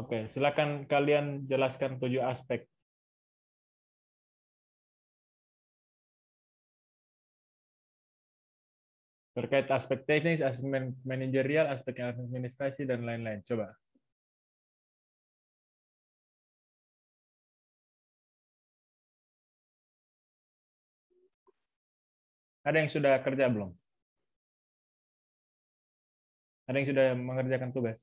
Oke, silakan kalian jelaskan tujuh aspek. Terkait aspek teknis, aspek manajerial, aspek administrasi, dan lain-lain. Coba. Ada yang sudah kerja belum? Ada yang sudah mengerjakan tugas?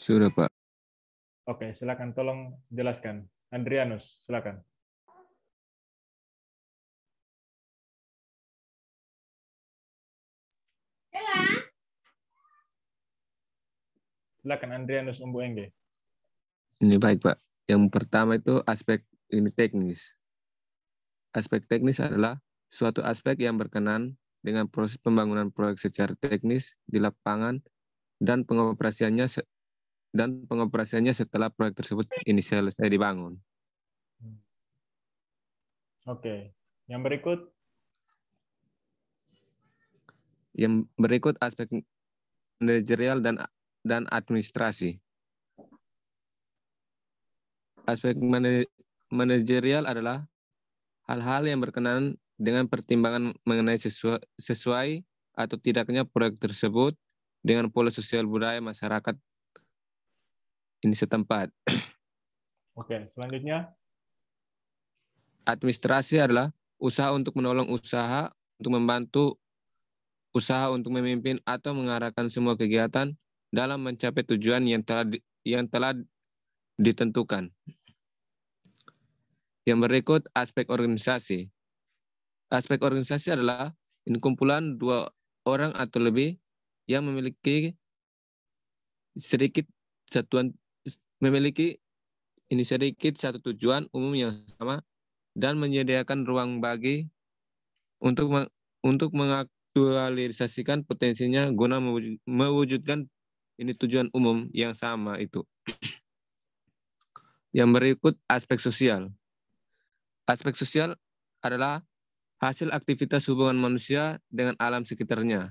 Sudah, Pak. Oke, silakan tolong jelaskan. Andrianus, silakan. Silakan Andrianus Umbu Engge. Ini baik Pak. Yang pertama itu aspek ini teknis. Aspek teknis adalah suatu aspek yang berkenan dengan proses pembangunan proyek secara teknis di lapangan dan pengoperasiannya dan pengoperasiannya setelah proyek tersebut ini selesai dibangun. Oke, yang berikut yang berikut aspek manajerial dan dan administrasi. Aspek manajerial adalah hal-hal yang berkenaan dengan pertimbangan mengenai sesuai, sesuai atau tidaknya proyek tersebut dengan pola sosial budaya masyarakat ini setempat. Oke, selanjutnya. Administrasi adalah usaha untuk menolong usaha, untuk membantu usaha untuk memimpin atau mengarahkan semua kegiatan dalam mencapai tujuan yang telah yang telah ditentukan. Yang berikut aspek organisasi. Aspek organisasi adalah kumpulan dua orang atau lebih yang memiliki sedikit satuan memiliki ini sedikit satu tujuan umum yang sama dan menyediakan ruang bagi untuk me, untuk mengaktualisasikan potensinya guna mewujudkan ini tujuan umum yang sama itu. Yang berikut aspek sosial. Aspek sosial adalah hasil aktivitas hubungan manusia dengan alam sekitarnya.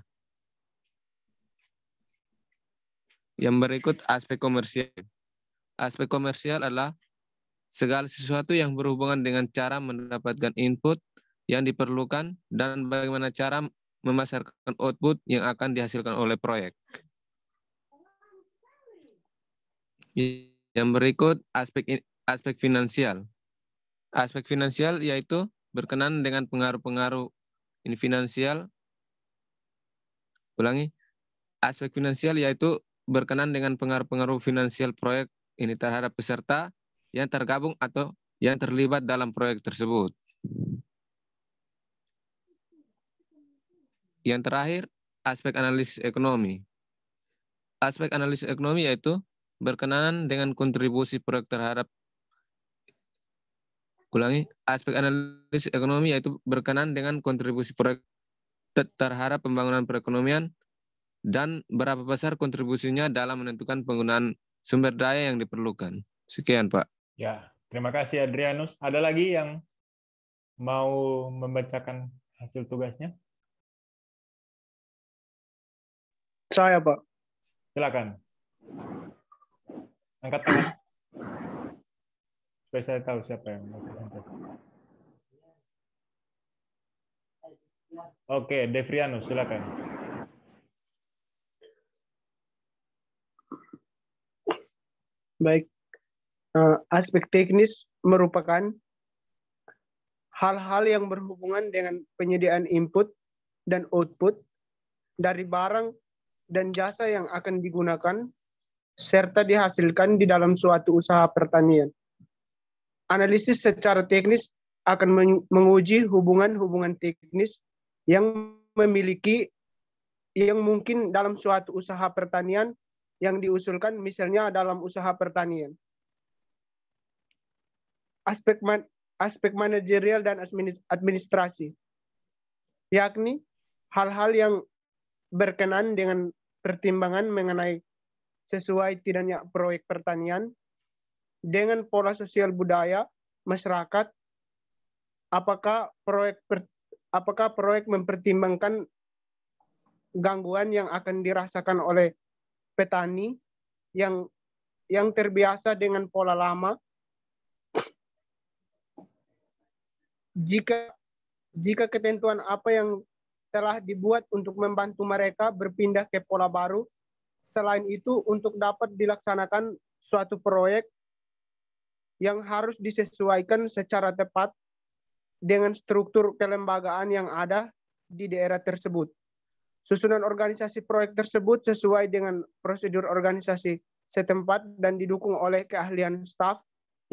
Yang berikut aspek komersial. Aspek komersial adalah segala sesuatu yang berhubungan dengan cara mendapatkan input yang diperlukan dan bagaimana cara memasarkan output yang akan dihasilkan oleh proyek. Yang berikut aspek aspek finansial. Aspek finansial yaitu berkenan dengan pengaruh-pengaruh finansial. Ulangi. Aspek finansial yaitu berkenan dengan pengaruh-pengaruh finansial proyek ini terhadap peserta yang tergabung atau yang terlibat dalam proyek tersebut. Yang terakhir, aspek analisis ekonomi. Aspek analisis ekonomi yaitu berkenaan dengan kontribusi proyek terhadap ulangi aspek analisis ekonomi yaitu berkenan dengan kontribusi proyek terhadap pembangunan perekonomian dan berapa besar kontribusinya dalam menentukan penggunaan sumber daya yang diperlukan. Sekian, Pak. Ya, terima kasih Adrianus. Ada lagi yang mau membacakan hasil tugasnya? Saya, Pak. Silakan. Angkat tangan. Supaya saya tahu siapa yang mau presentasi. Oke, Devrianus, silakan. baik uh, aspek teknis merupakan hal-hal yang berhubungan dengan penyediaan input dan output dari barang dan jasa yang akan digunakan serta dihasilkan di dalam suatu usaha pertanian. Analisis secara teknis akan menguji hubungan-hubungan teknis yang memiliki yang mungkin dalam suatu usaha pertanian yang diusulkan misalnya dalam usaha pertanian. Aspek man, aspek manajerial dan administrasi. Yakni hal-hal yang berkenan dengan pertimbangan mengenai sesuai tidaknya proyek pertanian dengan pola sosial budaya masyarakat apakah proyek per, apakah proyek mempertimbangkan gangguan yang akan dirasakan oleh petani yang yang terbiasa dengan pola lama jika jika ketentuan apa yang telah dibuat untuk membantu mereka berpindah ke pola baru selain itu untuk dapat dilaksanakan suatu proyek yang harus disesuaikan secara tepat dengan struktur kelembagaan yang ada di daerah tersebut Susunan organisasi proyek tersebut sesuai dengan prosedur organisasi setempat dan didukung oleh keahlian staf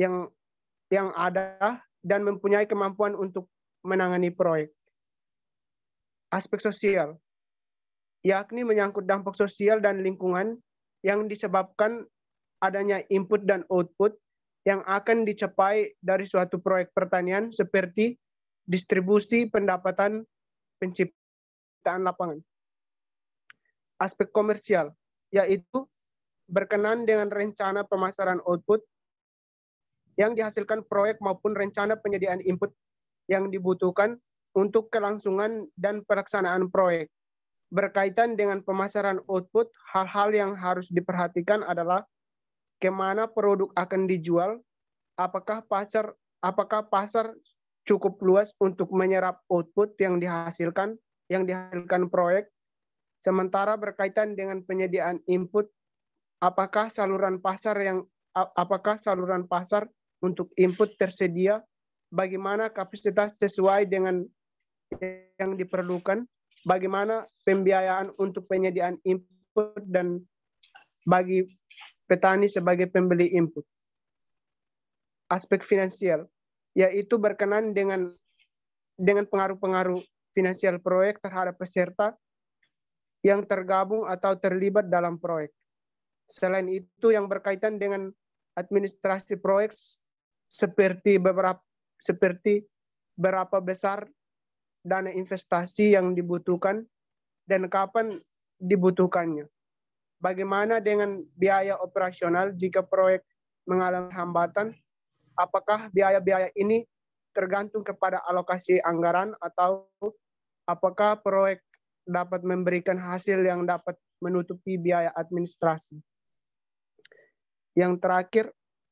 yang yang ada dan mempunyai kemampuan untuk menangani proyek. Aspek sosial, yakni menyangkut dampak sosial dan lingkungan yang disebabkan adanya input dan output yang akan dicapai dari suatu proyek pertanian seperti distribusi pendapatan penciptaan lapangan aspek komersial, yaitu berkenan dengan rencana pemasaran output yang dihasilkan proyek maupun rencana penyediaan input yang dibutuhkan untuk kelangsungan dan pelaksanaan proyek. Berkaitan dengan pemasaran output, hal-hal yang harus diperhatikan adalah kemana produk akan dijual, apakah pasar apakah pasar cukup luas untuk menyerap output yang dihasilkan yang dihasilkan proyek Sementara berkaitan dengan penyediaan input, apakah saluran pasar yang apakah saluran pasar untuk input tersedia? Bagaimana kapasitas sesuai dengan yang diperlukan? Bagaimana pembiayaan untuk penyediaan input dan bagi petani sebagai pembeli input? Aspek finansial yaitu berkenan dengan dengan pengaruh-pengaruh finansial proyek terhadap peserta yang tergabung atau terlibat dalam proyek. Selain itu yang berkaitan dengan administrasi proyek seperti beberapa seperti berapa besar dana investasi yang dibutuhkan dan kapan dibutuhkannya. Bagaimana dengan biaya operasional jika proyek mengalami hambatan? Apakah biaya-biaya ini tergantung kepada alokasi anggaran atau apakah proyek dapat memberikan hasil yang dapat menutupi biaya administrasi. Yang terakhir,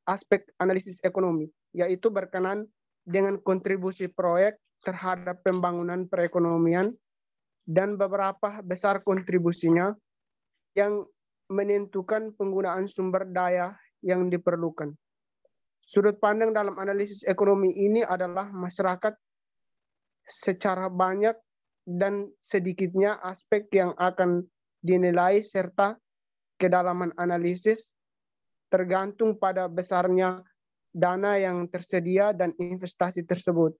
aspek analisis ekonomi, yaitu berkenan dengan kontribusi proyek terhadap pembangunan perekonomian dan beberapa besar kontribusinya yang menentukan penggunaan sumber daya yang diperlukan. Sudut pandang dalam analisis ekonomi ini adalah masyarakat secara banyak dan sedikitnya aspek yang akan dinilai serta kedalaman analisis tergantung pada besarnya dana yang tersedia dan investasi tersebut.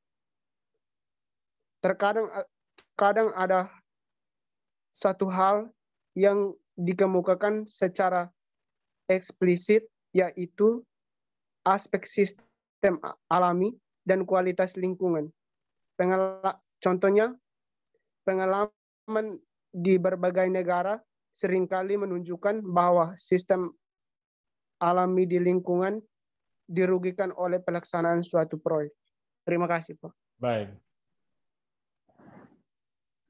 Terkadang kadang ada satu hal yang dikemukakan secara eksplisit yaitu aspek sistem alami dan kualitas lingkungan. Pengala contohnya pengalaman di berbagai negara seringkali menunjukkan bahwa sistem alami di lingkungan dirugikan oleh pelaksanaan suatu proyek. Terima kasih, Pak. Baik.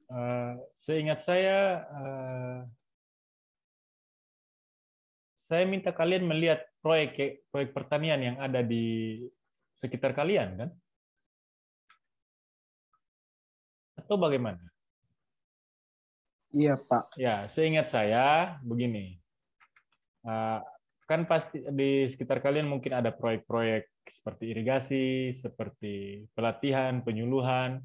Uh, seingat saya, uh, saya minta kalian melihat proyek proyek pertanian yang ada di sekitar kalian, kan? Atau bagaimana? Iya Pak. Ya, seingat saya begini, eh, kan pasti di sekitar kalian mungkin ada proyek-proyek seperti irigasi, seperti pelatihan, penyuluhan,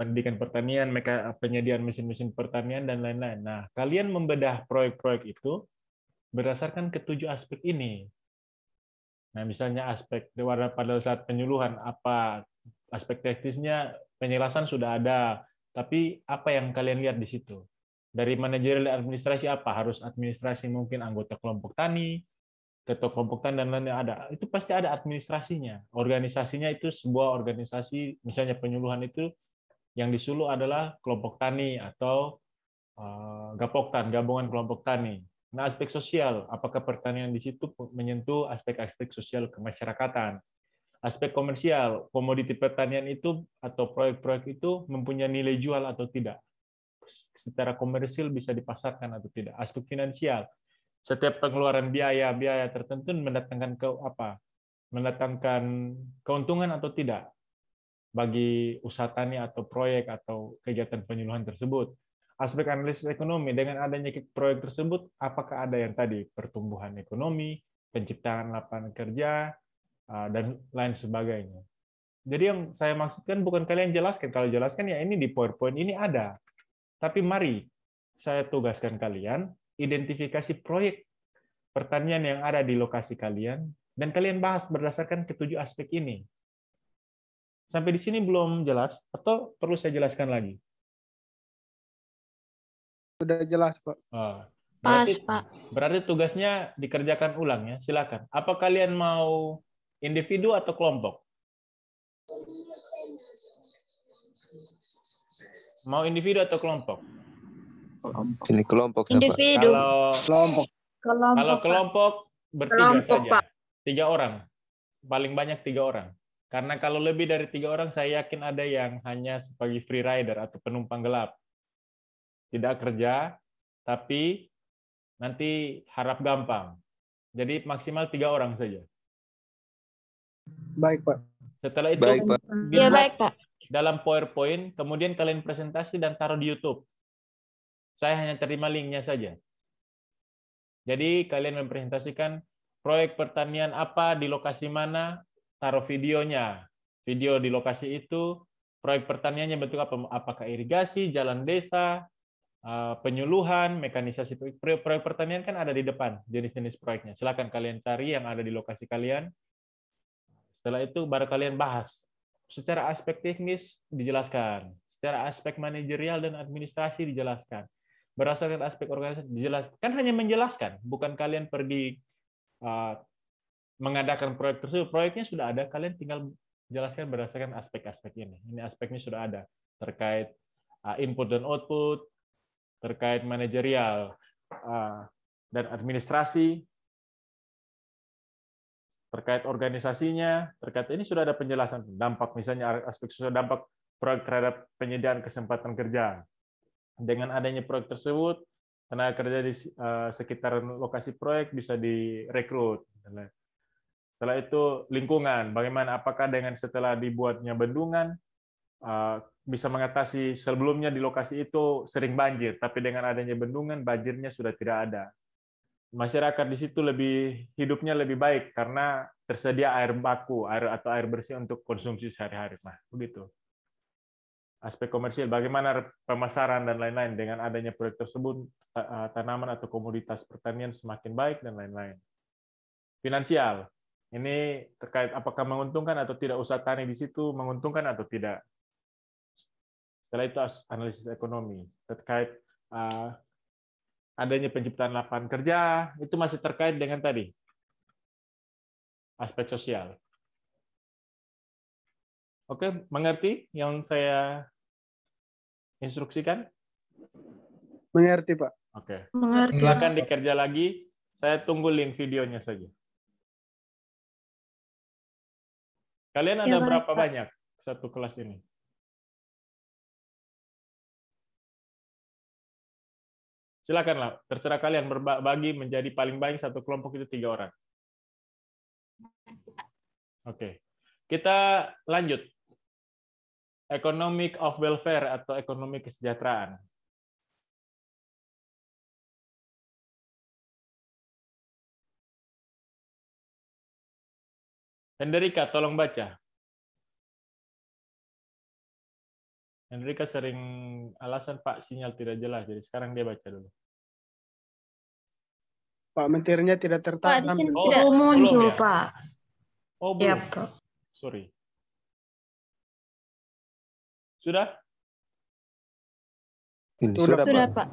pendidikan pertanian, mereka penyediaan mesin-mesin pertanian dan lain-lain. Nah, kalian membedah proyek-proyek itu berdasarkan ketujuh aspek ini. Nah, misalnya aspek warna pada saat penyuluhan apa aspek teknisnya penjelasan sudah ada, tapi apa yang kalian lihat di situ? dari manajerial administrasi apa harus administrasi mungkin anggota kelompok tani ketua kelompok tani dan lainnya ada itu pasti ada administrasinya organisasinya itu sebuah organisasi misalnya penyuluhan itu yang disuluh adalah kelompok tani atau uh, eh, gapoktan gabungan kelompok tani nah aspek sosial apakah pertanian di situ menyentuh aspek-aspek sosial kemasyarakatan aspek komersial komoditi pertanian itu atau proyek-proyek itu mempunyai nilai jual atau tidak secara komersil bisa dipasarkan atau tidak. Aspek finansial, setiap pengeluaran biaya biaya tertentu mendatangkan ke apa? Mendatangkan keuntungan atau tidak bagi usaha tani atau proyek atau kegiatan penyuluhan tersebut. Aspek analisis ekonomi dengan adanya proyek tersebut, apakah ada yang tadi pertumbuhan ekonomi, penciptaan lapangan kerja, eh, dan lain sebagainya. Jadi yang saya maksudkan bukan kalian jelaskan. Kalau jelaskan ya ini di PowerPoint ini ada. Tapi mari saya tugaskan kalian identifikasi proyek pertanian yang ada di lokasi kalian dan kalian bahas berdasarkan ketujuh aspek ini. Sampai di sini belum jelas atau perlu saya jelaskan lagi? Sudah jelas, Pak. Ah, berarti, Pas, Pak. Berarti tugasnya dikerjakan ulang ya. Silakan. Apa kalian mau individu atau kelompok? Mau individu atau kelompok? Kelompok. Ini kelompok siapa? Individu. Kalau kelompok. kelompok kalau kelompok bertiga kelompok, saja. Pak. Tiga orang. Paling banyak tiga orang. Karena kalau lebih dari tiga orang, saya yakin ada yang hanya sebagai free rider atau penumpang gelap. Tidak kerja, tapi nanti harap gampang. Jadi maksimal tiga orang saja. Baik, Pak. Setelah itu, baik, Pak. Iya, baik, Pak dalam PowerPoint, kemudian kalian presentasi dan taruh di YouTube. Saya hanya terima linknya saja. Jadi kalian mempresentasikan proyek pertanian apa di lokasi mana, taruh videonya. Video di lokasi itu, proyek pertaniannya bentuk apa? Apakah irigasi, jalan desa, eh, penyuluhan, mekanisasi proyek pertanian kan ada di depan jenis-jenis proyeknya. Silahkan kalian cari yang ada di lokasi kalian. Setelah itu baru kalian bahas secara aspek teknis dijelaskan, secara aspek manajerial dan administrasi dijelaskan, berdasarkan aspek organisasi dijelaskan. Kan hanya menjelaskan, bukan kalian pergi uh, mengadakan proyek tersebut. Proyeknya sudah ada, kalian tinggal jelaskan berdasarkan aspek-aspek ini. Ini aspeknya sudah ada terkait uh, input dan output, terkait manajerial uh, dan administrasi, terkait organisasinya, terkait ini sudah ada penjelasan dampak misalnya aspek sosial dampak proyek terhadap penyediaan kesempatan kerja. Dengan adanya proyek tersebut, tenaga kerja di eh, sekitar lokasi proyek bisa direkrut. Setelah itu lingkungan, bagaimana apakah dengan setelah dibuatnya bendungan eh, bisa mengatasi sebelumnya di lokasi itu sering banjir, tapi dengan adanya bendungan banjirnya sudah tidak ada masyarakat di situ lebih hidupnya lebih baik karena tersedia air baku air atau air bersih untuk konsumsi sehari-hari nah begitu aspek komersial bagaimana pemasaran dan lain-lain dengan adanya proyek tersebut eh, tanaman atau komoditas pertanian semakin baik dan lain-lain finansial ini terkait apakah menguntungkan atau tidak usaha tani di situ menguntungkan atau tidak setelah itu analisis ekonomi terkait eh, adanya penciptaan lapangan kerja itu masih terkait dengan tadi aspek sosial. Oke, mengerti yang saya instruksikan? Mengerti, Pak. Oke. Mengerti. Silakan dikerja lagi. Saya tunggu link videonya saja. Kalian ada ya, berapa baik, banyak satu kelas ini? Silakanlah, terserah kalian berbagi menjadi paling baik satu kelompok itu tiga orang. Oke, kita lanjut. Economic of welfare atau ekonomi kesejahteraan. Hendrika tolong baca. Enrica sering alasan Pak sinyal tidak jelas, jadi sekarang dia baca dulu. Pak mentirnya tidak tertanam. Pak, di sini oh, tidak muncul, ya? Pak. Oh, ya, belum. Ya, Pak. Sorry. Sudah? Ini sudah, sudah, sudah Pak. Pak.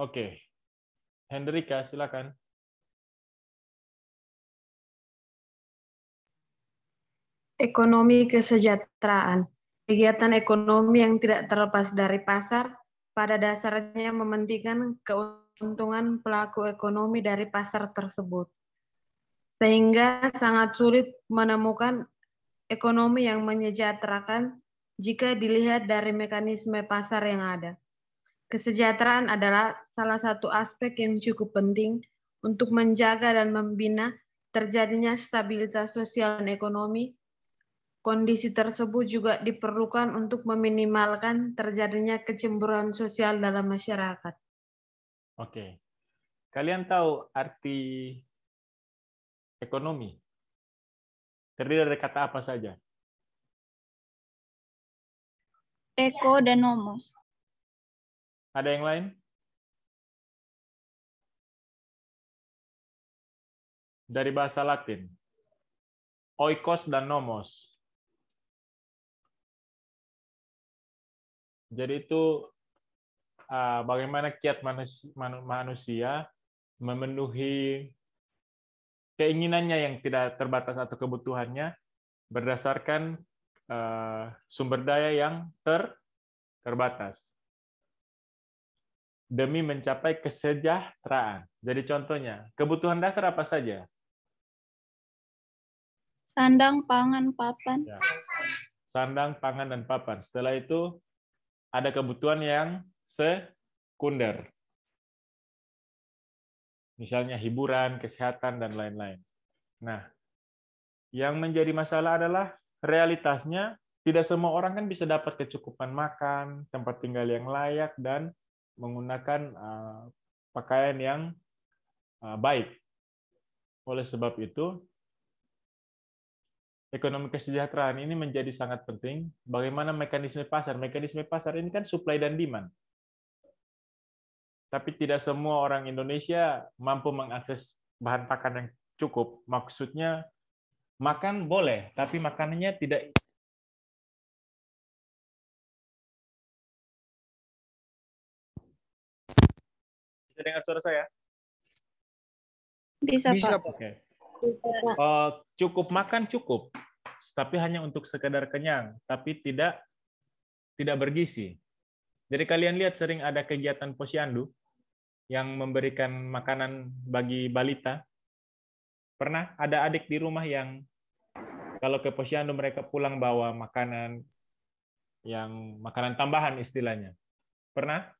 Oke. Hendrika, silakan. ekonomi kesejahteraan. Kegiatan ekonomi yang tidak terlepas dari pasar pada dasarnya mementingkan keuntungan pelaku ekonomi dari pasar tersebut. Sehingga sangat sulit menemukan ekonomi yang menyejahterakan jika dilihat dari mekanisme pasar yang ada. Kesejahteraan adalah salah satu aspek yang cukup penting untuk menjaga dan membina terjadinya stabilitas sosial dan ekonomi Kondisi tersebut juga diperlukan untuk meminimalkan terjadinya kecemburuan sosial dalam masyarakat. Oke. Kalian tahu arti ekonomi? Terdiri dari kata apa saja? Eko dan nomos. Ada yang lain? Dari bahasa Latin. Oikos dan nomos. Jadi itu ah, bagaimana kiat manusia, memenuhi keinginannya yang tidak terbatas atau kebutuhannya berdasarkan eh, sumber daya yang ter, terbatas demi mencapai kesejahteraan. Jadi contohnya, kebutuhan dasar apa saja? Sandang, pangan, papan. Ya. Sandang, pangan, dan papan. Setelah itu ada kebutuhan yang sekunder. Misalnya hiburan, kesehatan, dan lain-lain. Nah, yang menjadi masalah adalah realitasnya tidak semua orang kan bisa dapat kecukupan makan, tempat tinggal yang layak, dan menggunakan eh, pakaian yang eh, baik. Oleh sebab itu, ekonomi kesejahteraan ini menjadi sangat penting. Bagaimana mekanisme pasar? Mekanisme pasar ini kan supply dan demand. Tapi tidak semua orang Indonesia mampu mengakses bahan pakan yang cukup. Maksudnya makan boleh, tapi makanannya tidak Bisa dengar suara saya? Bisa, Pak. Okay uh, cukup makan cukup, tapi hanya untuk sekedar kenyang, tapi tidak tidak bergizi. Jadi kalian lihat sering ada kegiatan posyandu yang memberikan makanan bagi balita. Pernah ada adik di rumah yang kalau ke posyandu mereka pulang bawa makanan yang makanan tambahan istilahnya. Pernah?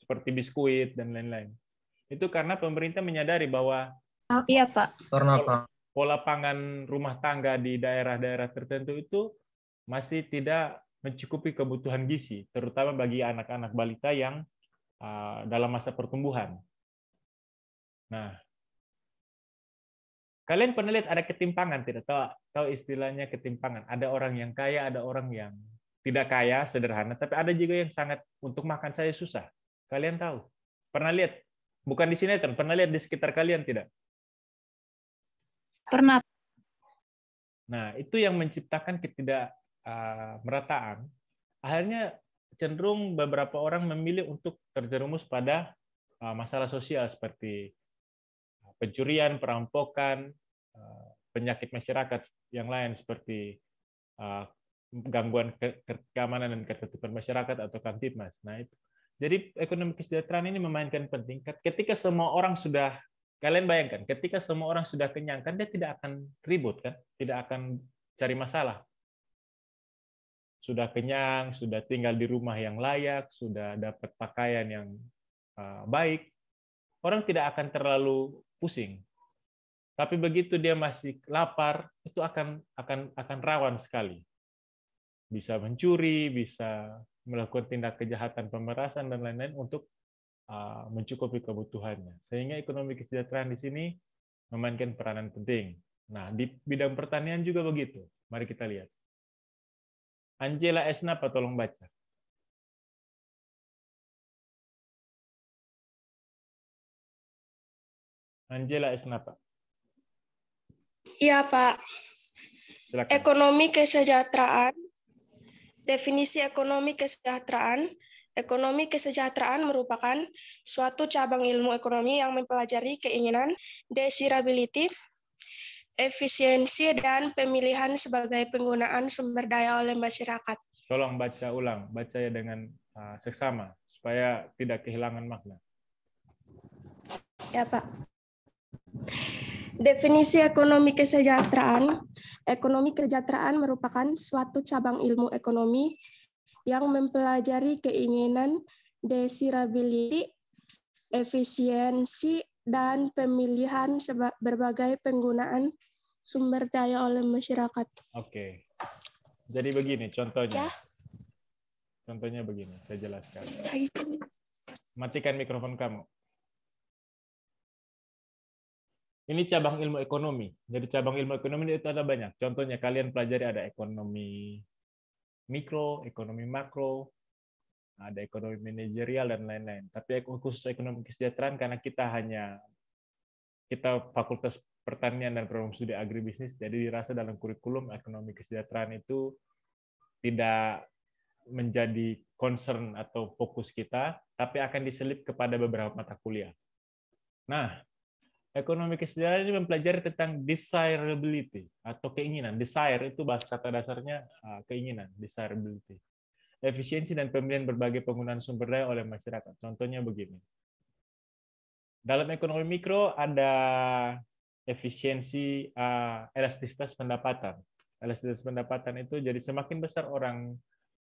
Seperti biskuit dan lain-lain. Itu karena pemerintah menyadari bahwa Oh, iya Pak. Pola, pola pangan rumah tangga di daerah-daerah tertentu itu masih tidak mencukupi kebutuhan gizi, terutama bagi anak-anak balita yang uh, dalam masa pertumbuhan. Nah, kalian pernah lihat ada ketimpangan tidak? Tahu, tahu istilahnya ketimpangan. Ada orang yang kaya, ada orang yang tidak kaya, sederhana, tapi ada juga yang sangat untuk makan saya susah. Kalian tahu? Pernah lihat? Bukan di sinetron, pernah lihat di sekitar kalian tidak? Pernah. Nah, itu yang menciptakan ketidakmerataan. Ah, Akhirnya cenderung beberapa orang memilih untuk terjerumus pada ah, masalah sosial seperti ah, pencurian, perampokan, penyakit masyarakat yang lain seperti gangguan ke keamanan dan ketertiban masyarakat atau kamtipmas. Nah itu. Jadi ekonomi kesejahteraan ini memainkan penting. Ketika semua orang sudah Kalian bayangkan, ketika semua orang sudah kenyang, kan dia tidak akan ribut, kan? Tidak akan cari masalah. Sudah kenyang, sudah tinggal di rumah yang layak, sudah dapat pakaian yang eh, baik, orang tidak akan terlalu pusing. Tapi begitu dia masih lapar, itu akan akan akan rawan sekali. Bisa mencuri, bisa melakukan tindak kejahatan pemerasan dan lain-lain untuk Uh, mencukupi kebutuhannya. Sehingga ekonomi kesejahteraan di sini memainkan peranan penting. Nah, di bidang pertanian juga begitu. Mari kita lihat. Angela Esnapa, tolong baca. Angela Esnapa. Iya, Pak. Silakan. Ekonomi kesejahteraan. Definisi ekonomi kesejahteraan Ekonomi kesejahteraan merupakan suatu cabang ilmu ekonomi yang mempelajari keinginan, desirability, efisiensi, dan pemilihan sebagai penggunaan sumber daya oleh masyarakat. Tolong baca ulang, baca ya dengan uh, seksama, supaya tidak kehilangan makna. Ya, Pak. Definisi ekonomi kesejahteraan. Ekonomi kesejahteraan merupakan suatu cabang ilmu ekonomi yang mempelajari keinginan desirability, efisiensi, dan pemilihan berbagai penggunaan sumber daya oleh masyarakat. Oke. Jadi begini contohnya. Ya. Contohnya begini, saya jelaskan. Matikan mikrofon kamu. Ini cabang ilmu ekonomi. Jadi cabang ilmu ekonomi itu ada banyak. Contohnya kalian pelajari ada ekonomi, mikro, ekonomi makro, ada ekonomi manajerial dan lain-lain. Tapi khusus ekonomi kesejahteraan karena kita hanya kita fakultas pertanian dan program studi agribisnis, jadi dirasa dalam kurikulum ekonomi kesejahteraan itu tidak menjadi concern atau fokus kita, tapi akan diselip kepada beberapa mata kuliah. Nah, Ekonomi kesejahteraan ini mempelajari tentang desirability atau keinginan. Desire itu bahasa kata dasarnya ah, keinginan, desirability. Efisiensi dan pemilihan berbagai penggunaan sumber daya oleh masyarakat. Contohnya begini. Dalam ekonomi mikro ada efisiensi ah, elastisitas pendapatan. Elastisitas pendapatan itu jadi semakin besar orang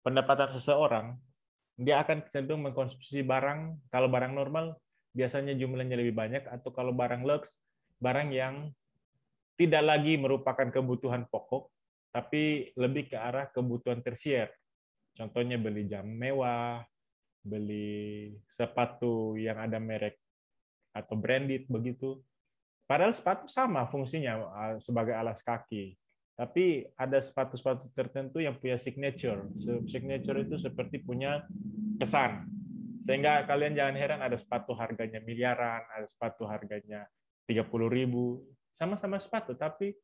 pendapatan seseorang, dia akan cenderung mengkonsumsi barang kalau barang normal biasanya jumlahnya lebih banyak atau kalau barang lux barang yang tidak lagi merupakan kebutuhan pokok tapi lebih ke arah kebutuhan tersier. Contohnya beli jam mewah, beli sepatu yang ada merek atau branded begitu. Padahal sepatu sama fungsinya sebagai alas kaki. Tapi ada sepatu-sepatu tertentu yang punya signature. Signature itu seperti punya kesan sehingga kalian jangan heran ada sepatu harganya miliaran, ada sepatu harganya puluh ribu. Sama-sama sepatu, tapi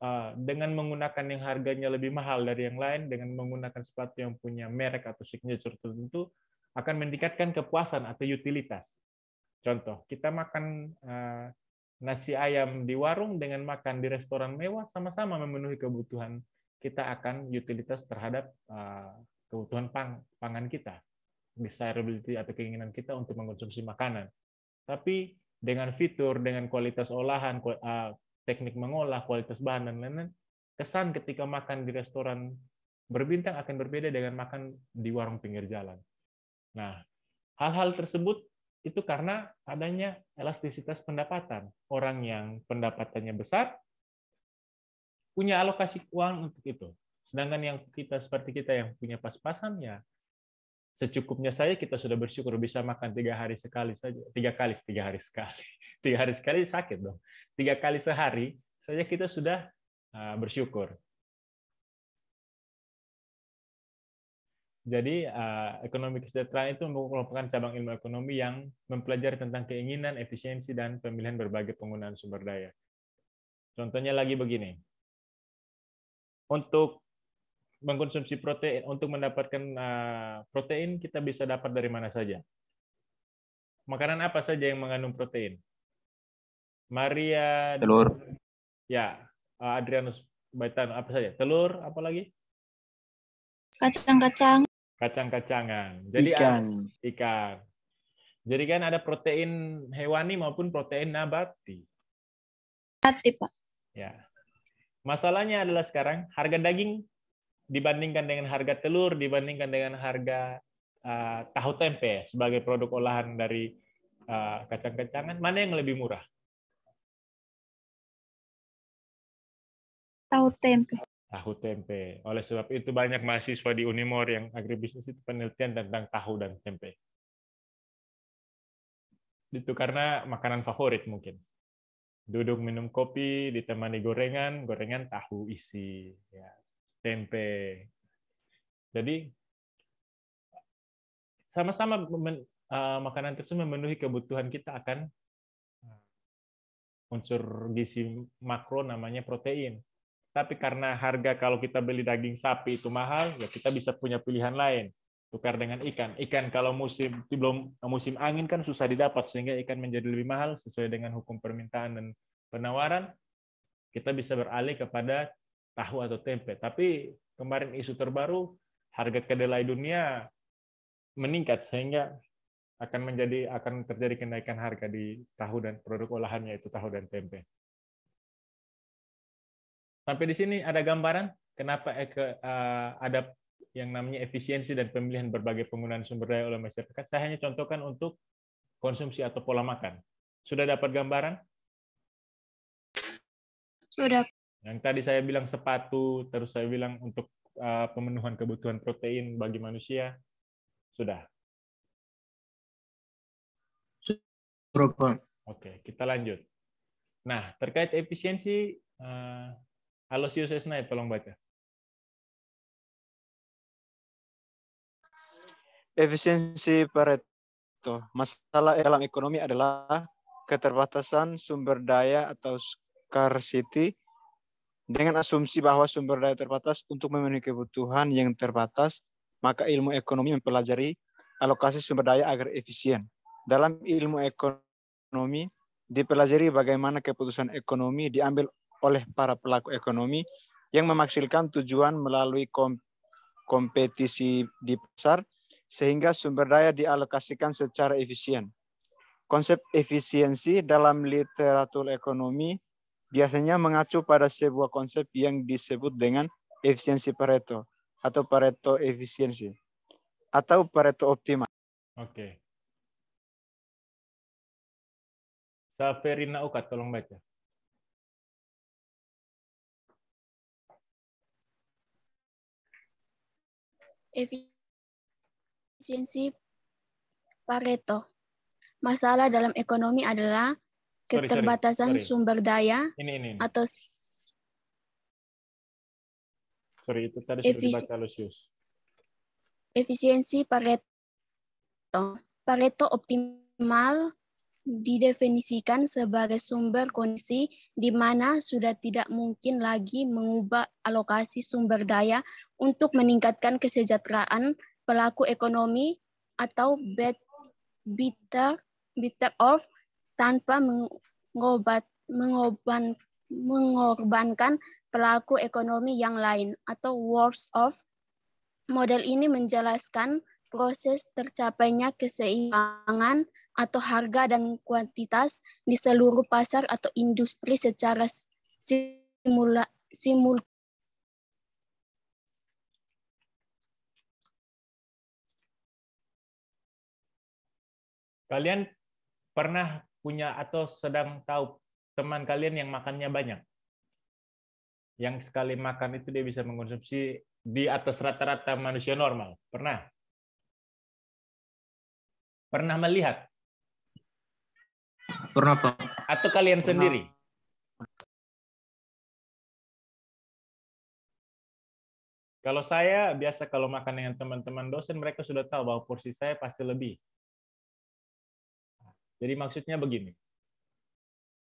eh, dengan menggunakan yang harganya lebih mahal dari yang lain, dengan menggunakan sepatu yang punya merek atau signature tertentu, akan meningkatkan kepuasan atau utilitas. Contoh, kita makan eh, nasi ayam di warung dengan makan di restoran mewah sama-sama memenuhi kebutuhan kita akan utilitas terhadap eh, kebutuhan pang, pangan kita desirability atau keinginan kita untuk mengkonsumsi makanan. Tapi dengan fitur, dengan kualitas olahan, ah, teknik mengolah, kualitas bahan dan lain-lain, kesan ketika makan di restoran berbintang akan berbeda dengan makan di warung pinggir jalan. Nah, hal-hal tersebut itu karena adanya elastisitas pendapatan. Orang yang pendapatannya besar punya alokasi uang untuk itu. Sedangkan yang kita seperti kita yang punya pas-pasan ya secukupnya saya kita sudah bersyukur bisa makan tiga hari sekali saja tiga kali tiga hari sekali tiga hari sekali sakit dong tiga kali sehari saja kita sudah ah, bersyukur Jadi ah, ekonomi kesejahteraan itu merupakan cabang ilmu ekonomi yang mempelajari tentang keinginan, efisiensi, dan pemilihan berbagai penggunaan sumber daya. Contohnya lagi begini. Untuk mengkonsumsi protein untuk mendapatkan ah, protein kita bisa dapat dari mana saja. Makanan apa saja yang mengandung protein? Maria telur. Ya, ah, Adrianus Baitan apa saja? Telur, apa lagi? Kacang-kacang. Kacang-kacangan. Jadi ikan. ikan. Jadi kan ada protein hewani maupun protein nabati. Nabati, Pak. Ya. Masalahnya adalah sekarang harga daging dibandingkan dengan harga telur, dibandingkan dengan harga uh, tahu tempe ya, sebagai produk olahan dari uh, kacang-kacangan, mana yang lebih murah? Tahu tempe. Tahu tempe. Oleh sebab itu banyak mahasiswa di Unimor yang agribisnis itu penelitian tentang tahu dan tempe. Itu karena makanan favorit mungkin duduk minum kopi ditemani gorengan gorengan tahu isi ya tempe. Jadi sama-sama uh, makanan tersebut memenuhi kebutuhan kita akan unsur gizi makro namanya protein. Tapi karena harga kalau kita beli daging sapi itu mahal, ya kita bisa punya pilihan lain. Tukar dengan ikan. Ikan kalau musim belum musim angin kan susah didapat sehingga ikan menjadi lebih mahal sesuai dengan hukum permintaan dan penawaran. Kita bisa beralih kepada tahu atau tempe. Tapi kemarin isu terbaru harga kedelai dunia meningkat sehingga akan menjadi akan terjadi kenaikan harga di tahu dan produk olahannya itu tahu dan tempe. Sampai di sini ada gambaran kenapa eh, ada yang namanya efisiensi dan pemilihan berbagai penggunaan sumber daya oleh masyarakat. Saya hanya contohkan untuk konsumsi atau pola makan. Sudah dapat gambaran? Sudah, yang tadi saya bilang sepatu, terus saya bilang untuk uh, pemenuhan kebutuhan protein bagi manusia, sudah. Oke, okay, kita lanjut. Nah, terkait efisiensi, uh, eh, Alosius Esnai, tolong baca. Efisiensi Pareto. Masalah dalam ekonomi adalah keterbatasan sumber daya atau scarcity dengan asumsi bahwa sumber daya terbatas untuk memenuhi kebutuhan yang terbatas, maka ilmu ekonomi mempelajari alokasi sumber daya agar efisien. Dalam ilmu ekonomi, dipelajari bagaimana keputusan ekonomi diambil oleh para pelaku ekonomi yang memaksilkan tujuan melalui kompetisi di pasar, sehingga sumber daya dialokasikan secara efisien. Konsep efisiensi dalam literatur ekonomi biasanya mengacu pada sebuah konsep yang disebut dengan efisiensi Pareto atau Pareto efisiensi atau Pareto optimal. Oke. Okay. Saferina Ukat, tolong baca. Efisiensi Pareto. Masalah dalam ekonomi adalah keterbatasan sorry, sorry. sumber daya ini, ini, ini. atau sorry itu tadi efisi Efisiensi Pareto. Pareto optimal didefinisikan sebagai sumber kondisi di mana sudah tidak mungkin lagi mengubah alokasi sumber daya untuk meningkatkan kesejahteraan pelaku ekonomi atau better, better off tanpa mengobat, mengoban, mengorbankan pelaku ekonomi yang lain atau words of Model ini menjelaskan proses tercapainya keseimbangan atau harga dan kuantitas di seluruh pasar atau industri secara simula, simul Kalian pernah punya atau sedang tahu teman kalian yang makannya banyak. Yang sekali makan itu dia bisa mengkonsumsi di atas rata-rata manusia normal. Pernah? Pernah melihat? Pernah, Pak. Atau kalian Pernah. sendiri? Kalau saya biasa kalau makan dengan teman-teman dosen, mereka sudah tahu bahwa porsi saya pasti lebih. Jadi maksudnya begini.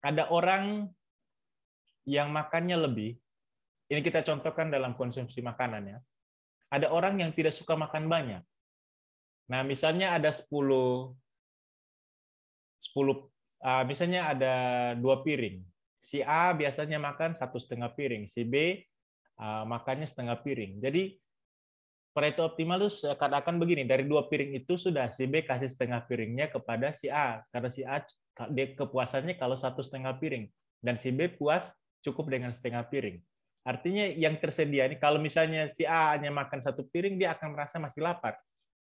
Ada orang yang makannya lebih, ini kita contohkan dalam konsumsi makanan ya. Ada orang yang tidak suka makan banyak. Nah, misalnya ada 10 10 ah, misalnya ada dua piring. Si A biasanya makan satu setengah piring, si B ah, makannya setengah piring. Jadi Pareto optimal itu katakan begini, dari dua piring itu sudah si B kasih setengah piringnya kepada si A, karena si A dia kepuasannya kalau satu setengah piring, dan si B puas cukup dengan setengah piring. Artinya yang tersedia ini kalau misalnya si A hanya makan satu piring dia akan merasa masih lapar.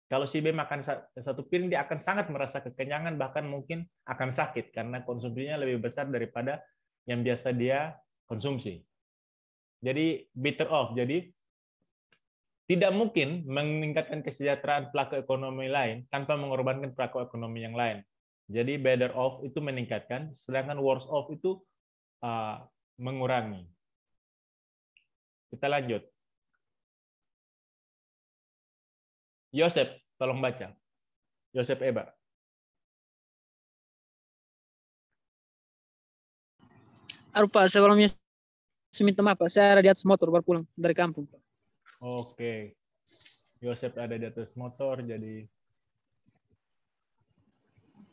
Kalau si B makan satu piring dia akan sangat merasa kekenyangan bahkan mungkin akan sakit karena konsumsinya lebih besar daripada yang biasa dia konsumsi. Jadi bitter off. Jadi tidak mungkin meningkatkan kesejahteraan pelaku ekonomi lain tanpa mengorbankan pelaku ekonomi yang lain. Jadi better off itu meningkatkan, sedangkan worse off itu uh, mengurangi. Kita lanjut. Yosep, tolong baca. Yosep Eba. Arupa, sebelumnya saya minta maaf, Saya ada di motor baru pulang dari kampung, Oke. Okay. Yosep ada di atas motor jadi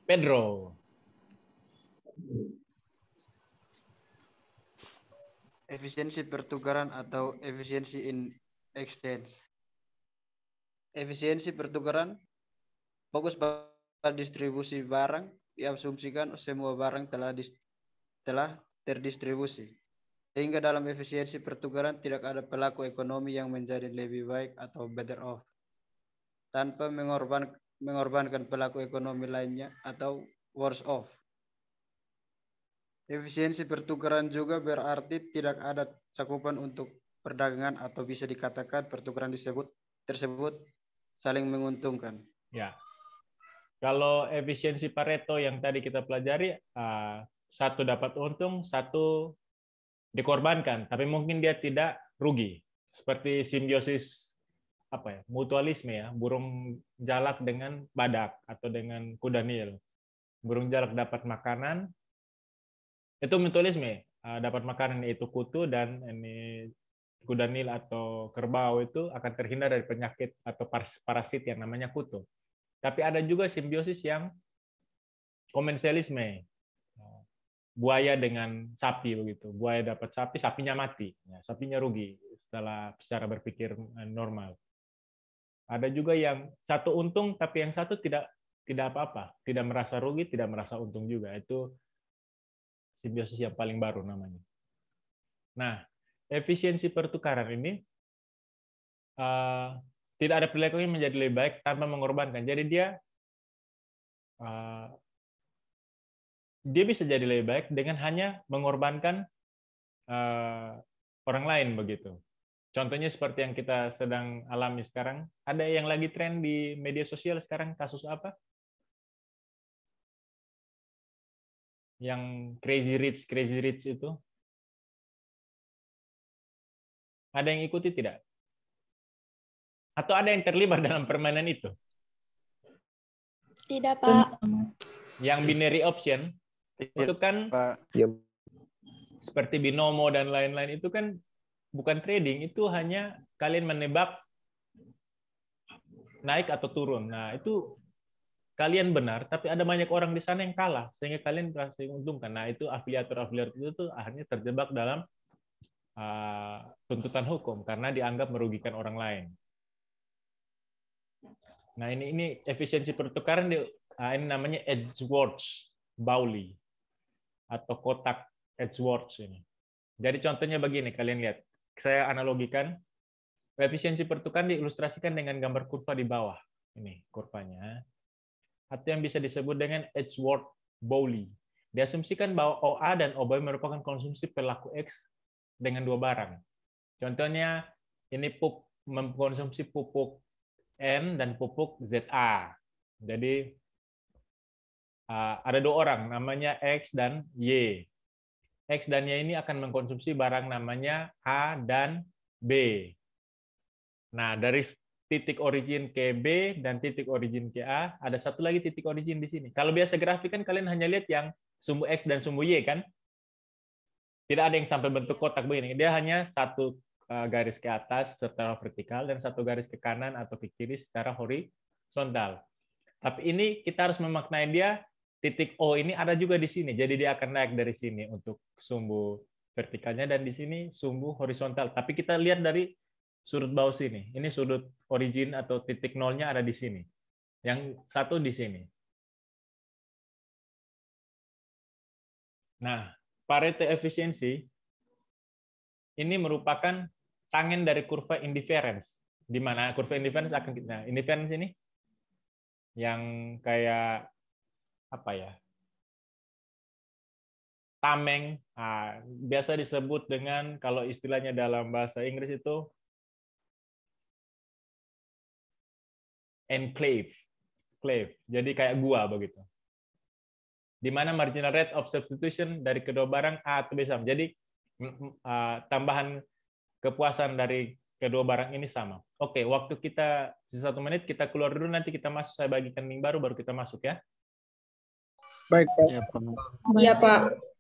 Pedro. Efisiensi pertukaran atau efisiensi in exchange. Efisiensi pertukaran fokus pada distribusi barang diasumsikan semua barang telah dis, telah terdistribusi. Sehingga dalam efisiensi pertukaran tidak ada pelaku ekonomi yang menjadi lebih baik atau better off. Tanpa mengorban, mengorbankan pelaku ekonomi lainnya atau worse off. Efisiensi pertukaran juga berarti tidak ada cakupan untuk perdagangan atau bisa dikatakan pertukaran disebut tersebut saling menguntungkan. Ya. Kalau efisiensi Pareto yang tadi kita pelajari, ah, satu dapat untung, satu dikorbankan, tapi mungkin dia tidak rugi. Seperti simbiosis apa ya mutualisme ya burung jalak dengan badak atau dengan kuda nil burung jalak dapat makanan itu mutualisme ah, dapat makanan itu kutu dan ini kuda nil atau kerbau itu akan terhindar dari penyakit atau parasit yang namanya kutu tapi ada juga simbiosis yang komensialisme buaya dengan sapi begitu. Buaya dapat sapi, sapinya mati, ya, sapinya rugi setelah secara berpikir eh, normal. Ada juga yang satu untung tapi yang satu tidak tidak apa-apa, tidak merasa rugi, tidak merasa untung juga. Itu simbiosis yang paling baru namanya. Nah, efisiensi pertukaran ini uh, tidak ada yang menjadi lebih baik tanpa mengorbankan. Jadi dia uh, dia bisa jadi lebih baik dengan hanya mengorbankan uh, orang lain begitu. Contohnya seperti yang kita sedang alami sekarang, ada yang lagi tren di media sosial sekarang kasus apa? Yang crazy rich, crazy rich itu. Ada yang ikuti tidak? Atau ada yang terlibat dalam permainan itu? Tidak, Pak. Yang binary option, Iya. itu kan ya. seperti binomo dan lain-lain itu kan bukan trading itu hanya kalian menebak naik atau turun nah itu kalian benar tapi ada banyak orang di sana yang kalah sehingga kalian berhasil diuntungkan nah itu afiliator afiliator itu tuh akhirnya terjebak dalam uh, tuntutan hukum karena dianggap merugikan orang lain nah ini ini efisiensi pertukaran di, uh, ini namanya Edgeworth Bowley atau kotak AdWords ini. Jadi contohnya begini, kalian lihat. Saya analogikan efisiensi pertukaran diilustrasikan dengan gambar kurva di bawah. Ini kurvanya. Atau yang bisa disebut dengan AdWords bowley Diasumsikan bahwa OA dan OB merupakan konsumsi pelaku X dengan dua barang. Contohnya ini pup, mengkonsumsi pupuk N dan pupuk ZA. Jadi Ah, ada dua orang namanya X dan Y. X dan Y ini akan mengkonsumsi barang namanya A dan B. Nah, dari titik origin ke B dan titik origin ke A, ada satu lagi titik origin di sini. Kalau biasa grafik kan kalian hanya lihat yang sumbu X dan sumbu Y kan? Tidak ada yang sampai bentuk kotak begini. Dia hanya satu eh, garis ke atas secara vertikal dan satu garis ke kanan atau ke kiri secara horizontal. Tapi ini kita harus memaknai dia titik O ini ada juga di sini. Jadi dia akan naik dari sini untuk sumbu vertikalnya dan di sini sumbu horizontal. Tapi kita lihat dari sudut bawah sini. Ini sudut origin atau titik nolnya ada di sini. Yang satu di sini. Nah, Pareto efisiensi ini merupakan tangen dari kurva indifference. Di mana kurva indifference akan kita nah, indifference ini yang kayak apa ya tameng nah, biasa disebut dengan kalau istilahnya dalam bahasa Inggris itu enclave enclave jadi kayak gua begitu di mana marginal rate of substitution dari kedua barang A atau B sama. Jadi tambahan kepuasan dari kedua barang ini sama. Oke, waktu kita sisa satu menit kita keluar dulu nanti kita masuk saya bagikan link baru baru kita masuk ya. Baik, Pak. Ya, Pak. Ya, Pak.